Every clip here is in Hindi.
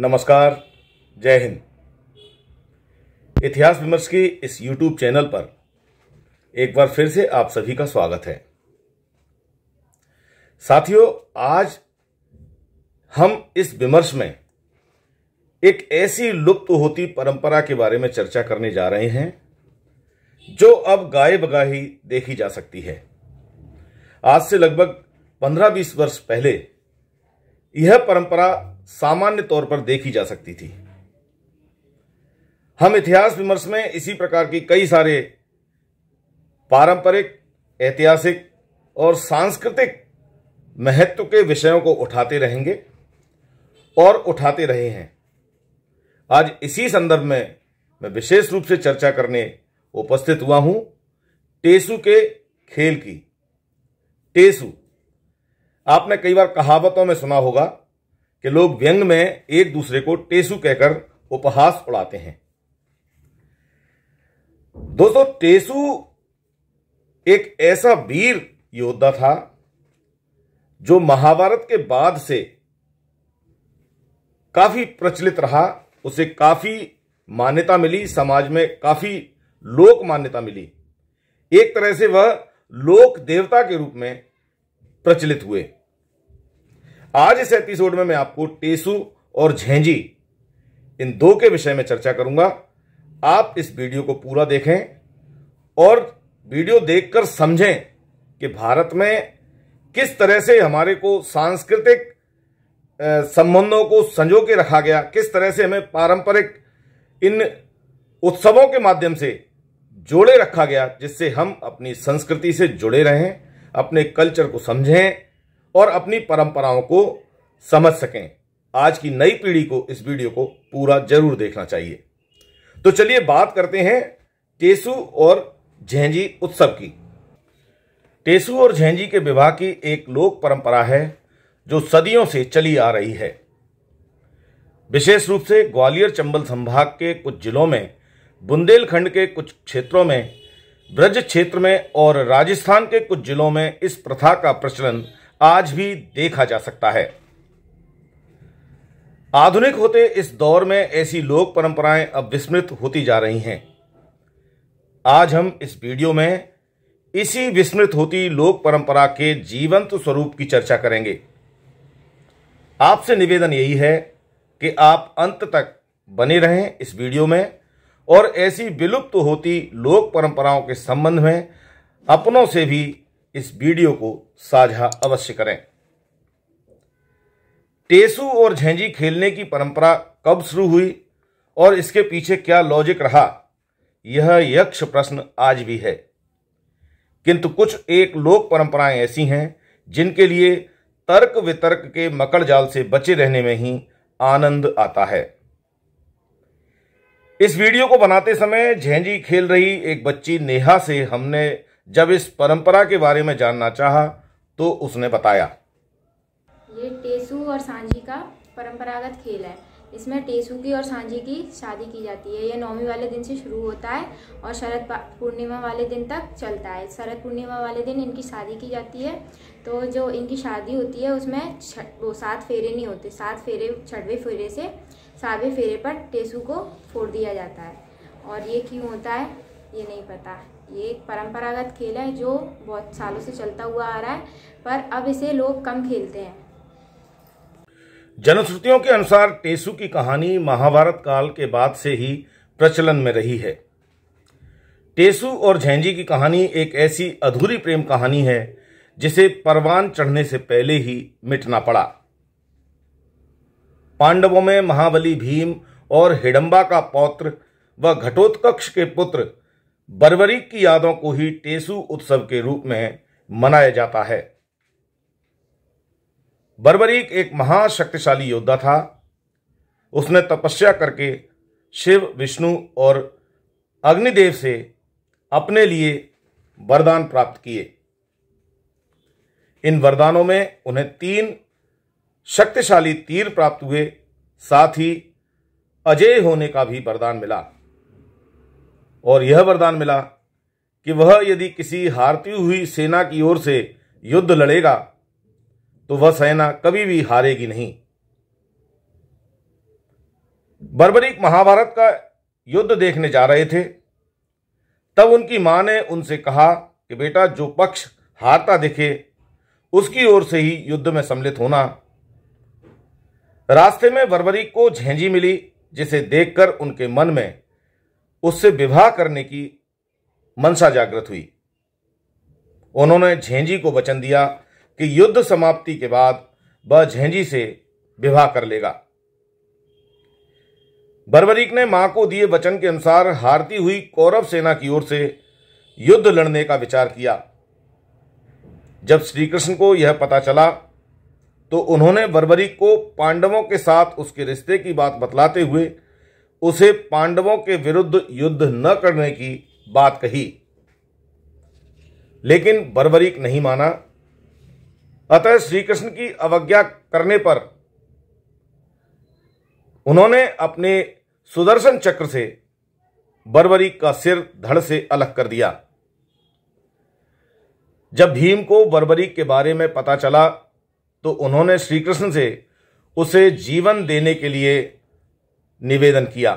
नमस्कार जय हिंद इतिहास विमर्श के इस यूट्यूब चैनल पर एक बार फिर से आप सभी का स्वागत है साथियों आज हम इस विमर्श में एक ऐसी लुप्त होती परंपरा के बारे में चर्चा करने जा रहे हैं जो अब गाय बगाही देखी जा सकती है आज से लगभग 15-20 वर्ष पहले यह परंपरा सामान्य तौर पर देखी जा सकती थी हम इतिहास विमर्श में इसी प्रकार की कई सारे पारंपरिक ऐतिहासिक और सांस्कृतिक महत्व के विषयों को उठाते रहेंगे और उठाते रहे हैं आज इसी संदर्भ में मैं विशेष रूप से चर्चा करने उपस्थित हुआ हूं टेसु के खेल की टेसु आपने कई बार कहावतों में सुना होगा कि लोग व्यंग में एक दूसरे को टेसु कहकर उपहास उड़ाते हैं दोस्तों टेसु एक ऐसा वीर योद्धा था जो महाभारत के बाद से काफी प्रचलित रहा उसे काफी मान्यता मिली समाज में काफी लोक मान्यता मिली एक तरह से वह लोक देवता के रूप में प्रचलित हुए आज इस एपिसोड में मैं आपको टेसु और झेंजी इन दो के विषय में चर्चा करूंगा आप इस वीडियो को पूरा देखें और वीडियो देखकर समझें कि भारत में किस तरह से हमारे को सांस्कृतिक संबंधों को संजो के रखा गया किस तरह से हमें पारंपरिक इन उत्सवों के माध्यम से जोड़े रखा गया जिससे हम अपनी संस्कृति से जुड़े रहें अपने कल्चर को समझें और अपनी परंपराओं को समझ सकें आज की नई पीढ़ी को इस वीडियो को पूरा जरूर देखना चाहिए तो चलिए बात करते हैं टेसु और झेंजी उत्सव की टेसु और झेंजी के विवाह की एक लोक परंपरा है जो सदियों से चली आ रही है विशेष रूप से ग्वालियर चंबल संभाग के कुछ जिलों में बुंदेलखंड के कुछ क्षेत्रों में ब्रज क्षेत्र में और राजस्थान के कुछ जिलों में इस प्रथा का प्रचलन आज भी देखा जा सकता है आधुनिक होते इस दौर में ऐसी लोक परंपराएं अब विस्मृत होती जा रही हैं आज हम इस वीडियो में इसी विस्मृत होती लोक परंपरा के जीवंत स्वरूप की चर्चा करेंगे आपसे निवेदन यही है कि आप अंत तक बने रहें इस वीडियो में और ऐसी विलुप्त होती लोक परंपराओं के संबंध में अपनों से भी इस वीडियो को साझा अवश्य करें टेसु और झेंझी खेलने की परंपरा कब शुरू हुई और इसके पीछे क्या लॉजिक रहा यह यक्ष प्रश्न आज भी है किंतु कुछ एक लोक परंपराएं ऐसी हैं जिनके लिए तर्क वितर्क के मकड़ जाल से बचे रहने में ही आनंद आता है इस वीडियो को बनाते समय झेंझी खेल रही एक बच्ची नेहा से हमने जब इस परंपरा के बारे में जानना चाहा तो उसने बताया ये टेसू और सांझी का परंपरागत खेल है इसमें टेसू की और सांझी की शादी की जाती है यह नौमी वाले दिन से शुरू होता है और शरद पूर्णिमा वाले दिन तक चलता है शरद पूर्णिमा वाले दिन इनकी शादी की जाती है तो जो इनकी शादी होती है उसमें वो सात फेरे नहीं होते सात फेरे छठवें फेरे से सातवें फेरे पर टेसू को फोड़ दिया जाता है और ये क्यों होता है ये नहीं पता ये एक परंपरागत खेल है जो बहुत सालों से चलता हुआ आ रहा है पर अब इसे लोग कम खेलते हैं जनश्रुतियों के अनुसार टेसु की कहानी महाभारत काल के बाद से ही प्रचलन में रही है टेसु और झेंजी की कहानी एक ऐसी अधूरी प्रेम कहानी है जिसे परवान चढ़ने से पहले ही मिटना पड़ा पांडवों में महाबली भीम और हिडम्बा का पौत्र व घटोत्कक्ष के पुत्र बर्बरीक की यादों को ही टेसु उत्सव के रूप में मनाया जाता है बर्बरीक एक महाशक्तिशाली योद्धा था उसने तपस्या करके शिव विष्णु और अग्निदेव से अपने लिए वरदान प्राप्त किए इन वरदानों में उन्हें तीन शक्तिशाली तीर प्राप्त हुए साथ ही अजय होने का भी वरदान मिला और यह वरदान मिला कि वह यदि किसी हारती हुई सेना की ओर से युद्ध लड़ेगा तो वह सेना कभी भी हारेगी नहीं बर्बरिक महाभारत का युद्ध देखने जा रहे थे तब उनकी मां ने उनसे कहा कि बेटा जो पक्ष हारता दिखे उसकी ओर से ही युद्ध में सम्मिलित होना रास्ते में बर्बरिक को झेंझी मिली जिसे देखकर उनके मन में उससे विवाह करने की मनसा जागृत हुई उन्होंने झेंजी को वचन दिया कि युद्ध समाप्ति के बाद वह झेंजी से विवाह कर लेगा बर्बरीक ने मां को दिए वचन के अनुसार हारती हुई कौरव सेना की ओर से युद्ध लड़ने का विचार किया जब श्रीकृष्ण को यह पता चला तो उन्होंने बर्बरीक को पांडवों के साथ उसके रिश्ते की बात बतलाते हुए उसे पांडवों के विरुद्ध युद्ध न करने की बात कही लेकिन बर्बरीक नहीं माना अतः श्रीकृष्ण की अवज्ञा करने पर उन्होंने अपने सुदर्शन चक्र से बर्बरीक का सिर धड़ से अलग कर दिया जब भीम को बर्बरीक के बारे में पता चला तो उन्होंने श्रीकृष्ण से उसे जीवन देने के लिए निवेदन किया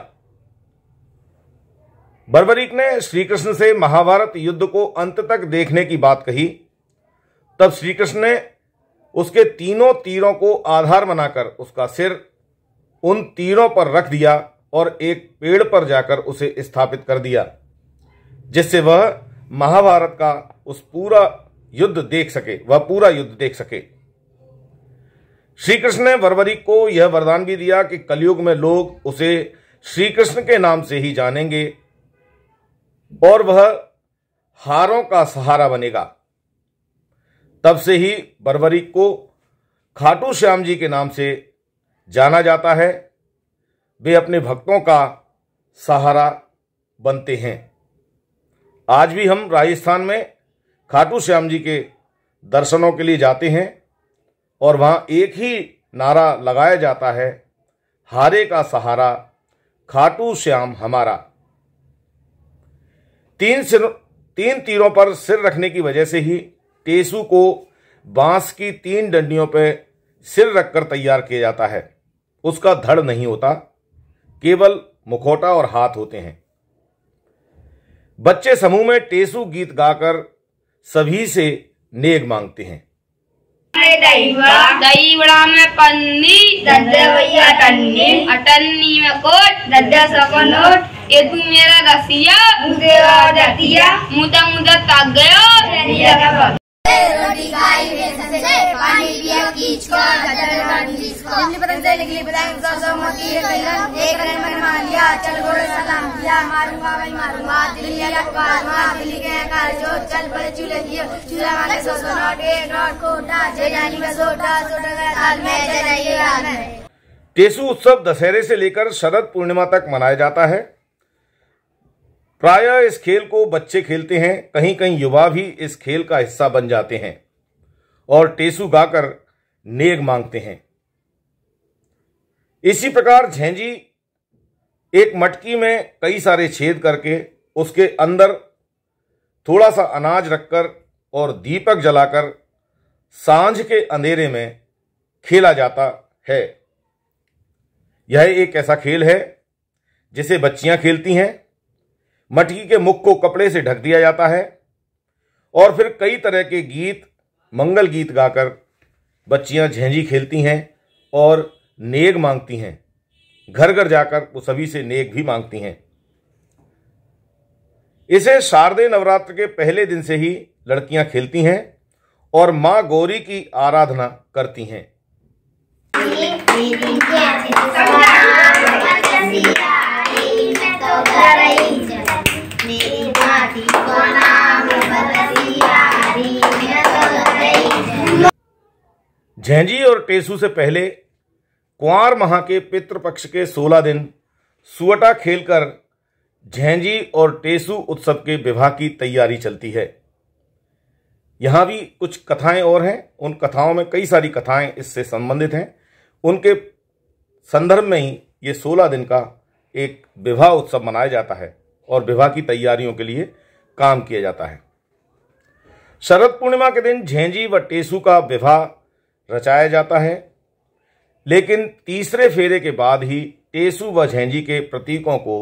बर्बरीक ने श्रीकृष्ण से महाभारत युद्ध को अंत तक देखने की बात कही तब श्रीकृष्ण ने उसके तीनों तीरों को आधार बनाकर उसका सिर उन तीरों पर रख दिया और एक पेड़ पर जाकर उसे स्थापित कर दिया जिससे वह महाभारत का उस पूरा युद्ध देख सके वह पूरा युद्ध देख सके श्री कृष्ण ने वरवरी को यह वरदान भी दिया कि कलयुग में लोग उसे श्री कृष्ण के नाम से ही जानेंगे और वह हारों का सहारा बनेगा तब से ही बरबरी को खाटू श्याम जी के नाम से जाना जाता है वे अपने भक्तों का सहारा बनते हैं आज भी हम राजस्थान में खाटू श्याम जी के दर्शनों के लिए जाते हैं और वहाँ एक ही नारा लगाया जाता है हारे का सहारा खाटू श्याम हमारा तीन सिर तीन तीरों पर सिर रखने की वजह से ही टेसु को बांस की तीन डंडियों पर सिर रखकर तैयार किया जाता है उसका धड़ नहीं होता केवल मुखोटा और हाथ होते हैं बच्चे समूह में टेसु गीत गाकर सभी से नेग मांगते हैं दही बड़ा में पन्नी दद्दवैया अटन्नी में कोट कोट ये तू मेरा रसिया मुझे दतिया मुदा मुदा ताक गयो पानी पिया कीच मोती एक मान लिया चल गोरे सलाम मारूंगा भाई मारूंगा दिल्ली अखबार मार दिल्ली के जो चल पर सो सो नॉट ए नॉट कोटा जय जानी सोटा सोटा का ताल में जय टेसु उत्सव दशहरे से लेकर शरद पूर्णिमा तक मनाया जाता है प्राय इस खेल को बच्चे खेलते हैं कहीं कहीं युवा भी इस खेल का हिस्सा बन जाते हैं और टेसु गाकर नेग मांगते हैं इसी प्रकार झेंजी एक मटकी में कई सारे छेद करके उसके अंदर थोड़ा सा अनाज रखकर और दीपक जलाकर सांझ के अंधेरे में खेला जाता है यह एक ऐसा खेल है जिसे बच्चियां खेलती हैं मटकी के मुख को कपड़े से ढक दिया जाता है और फिर कई तरह के गीत मंगल गीत गाकर बच्चियां झेंझी खेलती हैं और नेग मांगती हैं घर घर जाकर वो सभी से नेक भी मांगती हैं इसे शारदीय नवरात्र के पहले दिन से ही लड़कियां खेलती हैं और मां गौरी की आराधना करती हैं झेंजी और टेसू से पहले कुंवर महा के पितृपक्ष के सोलह दिन सुअटा खेलकर झेंजी और टेसु उत्सव के विवाह की तैयारी चलती है यहाँ भी कुछ कथाएं और हैं उन कथाओं में कई सारी कथाएं इससे संबंधित हैं उनके संदर्भ में ही ये सोलह दिन का एक विवाह उत्सव मनाया जाता है और विवाह की तैयारियों के लिए काम किया जाता है शरद पूर्णिमा के दिन झेंजी व टेसु का विवाह रचाया जाता है लेकिन तीसरे फेरे के बाद ही टेसु व झेंजी के प्रतीकों को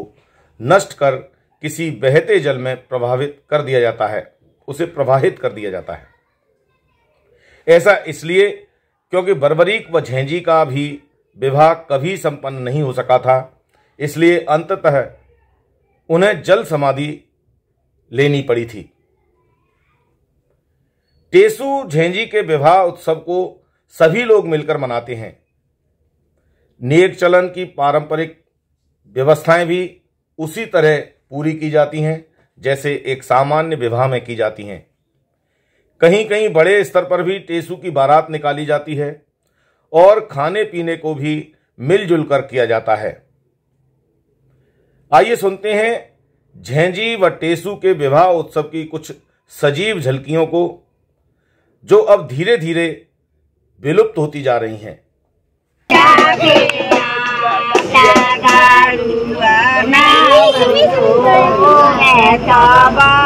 नष्ट कर किसी बहते जल में प्रभावित कर दिया जाता है उसे प्रवाहित कर दिया जाता है ऐसा इसलिए क्योंकि बर्बरीक व झेंजी का भी विवाह कभी संपन्न नहीं हो सका था इसलिए अंततः उन्हें जल समाधि लेनी पड़ी थी टेसु झेंजी के विवाह उत्सव को सभी लोग मिलकर मनाते हैं नेक चलन की पारंपरिक व्यवस्थाएं भी उसी तरह पूरी की जाती हैं जैसे एक सामान्य विवाह में की जाती हैं कहीं कहीं बड़े स्तर पर भी टेसू की बारात निकाली जाती है और खाने पीने को भी मिलजुल कर किया जाता है आइए सुनते हैं झेंजी व टेसू के विवाह उत्सव की कुछ सजीव झलकियों को जो अब धीरे धीरे विलुप्त होती जा रही हैं Bye.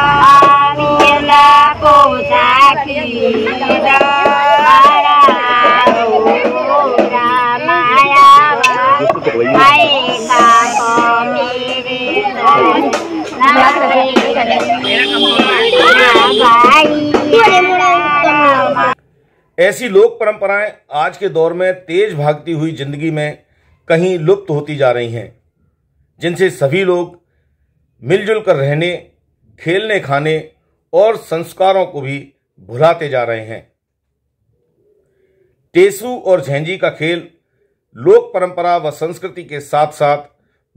ऐसी लोक परंपराएं आज के दौर में तेज भागती हुई जिंदगी में कहीं लुप्त होती जा रही हैं जिनसे सभी लोग मिलजुल कर रहने खेलने खाने और संस्कारों को भी भुलाते जा रहे हैं टेसु और झेंजी का खेल लोक परंपरा व संस्कृति के साथ साथ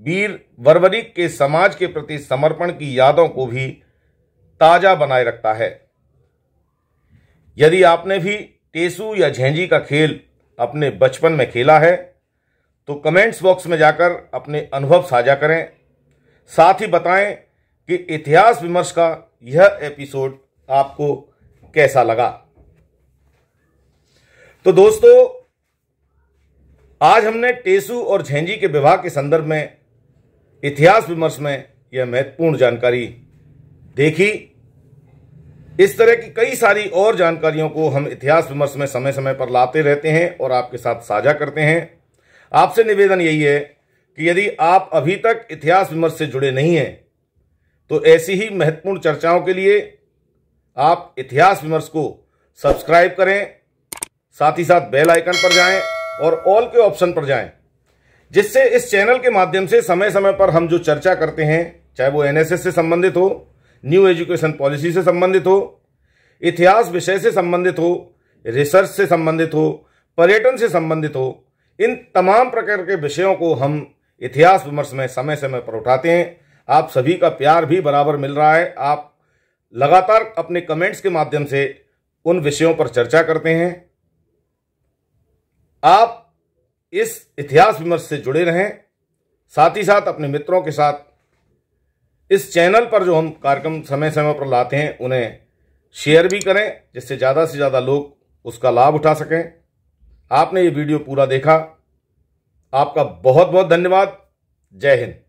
वीर वर्वरिक के समाज के प्रति समर्पण की यादों को भी ताजा बनाए रखता है यदि आपने भी केसू या झेंझी का खेल अपने बचपन में खेला है तो कमेंट्स बॉक्स में जाकर अपने अनुभव साझा करें साथ ही बताएं कि इतिहास विमर्श का यह एपिसोड आपको कैसा लगा तो दोस्तों आज हमने टेसू और झेंजी के विवाह के संदर्भ में इतिहास विमर्श में यह महत्वपूर्ण जानकारी देखी इस तरह की कई सारी और जानकारियों को हम इतिहास विमर्श में समय समय पर लाते रहते हैं और आपके साथ साझा करते हैं आपसे निवेदन यही है कि यदि आप अभी तक इतिहास विमर्श से जुड़े नहीं हैं तो ऐसी ही महत्वपूर्ण चर्चाओं के लिए आप इतिहास विमर्श को सब्सक्राइब करें साथ ही साथ बेल आइकन पर जाएं और ऑल के ऑप्शन पर जाएं जिससे इस चैनल के माध्यम से समय समय पर हम जो चर्चा करते हैं चाहे वो एनएसएस से संबंधित हो न्यू एजुकेशन पॉलिसी से संबंधित हो इतिहास विषय से संबंधित हो रिसर्च से संबंधित हो पर्यटन से संबंधित हो इन तमाम प्रकार के विषयों को हम इतिहास विमर्श में समय समय पर उठाते हैं आप सभी का प्यार भी बराबर मिल रहा है आप लगातार अपने कमेंट्स के माध्यम से उन विषयों पर चर्चा करते हैं आप इस इतिहास विमर्श से जुड़े रहें साथ ही साथ अपने मित्रों के साथ इस चैनल पर जो हम कार्यक्रम समय समय पर लाते हैं उन्हें शेयर भी करें जिससे ज़्यादा से ज़्यादा लोग उसका लाभ उठा सकें आपने ये वीडियो पूरा देखा आपका बहुत बहुत धन्यवाद जय हिंद